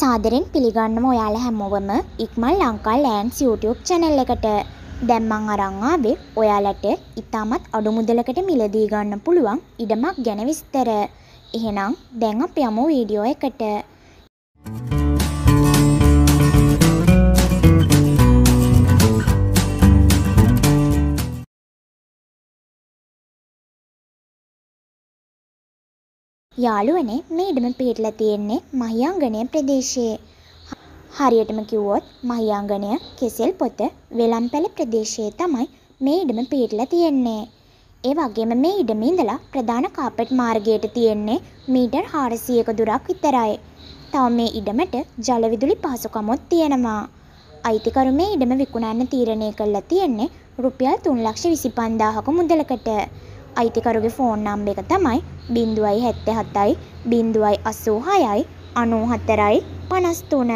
සාදරෙන් පිළිගන්නම ඔයාල හැමෝවම Ikmal Lanka lens YouTube channel එකට දැම්මං අරන් ආවේ ඔයාලට ඉතාමත් අඩු මුදලකට මිලදී ගන්න පුළුවන් ඉඩමක් ගැන විස්තර. එහෙනම් දැන් අපි යමු වීඩියෝ එකට. යාළුවනේ මේ ඉඩම පිහිටලා තියෙන්නේ මහියංගණය ප්‍රදේශයේ. හරියටම කිව්වොත් මහියංගණය කෙසෙල් පොත වෙලම්පැල ප්‍රදේශයේ තමයි මේ ඉඩම පිහිටලා තියෙන්නේ. ඒ වගේම මේ ඉඩම ඉඳලා ප්‍රධාන කාපට් මාර්ගයට තියෙන්නේ මීටර් 400ක දුරක් විතරයි. තව මේ ඉඩමට ජල විදුලි පහසුකමුත් තියෙනවා. අයිතිකරු මේ ඉඩම විකුණන්න තීරණය කළා තියෙන්නේ රුපියල් 325000ක මුදලකට. අයිතිකරුගේ ෆෝන් නම්බ එක තමයි බින්දුවයි හැත්තෙ හතයි බින්දුවයි අස්සූ හයයි අනූ හතරයි පනස්තුන.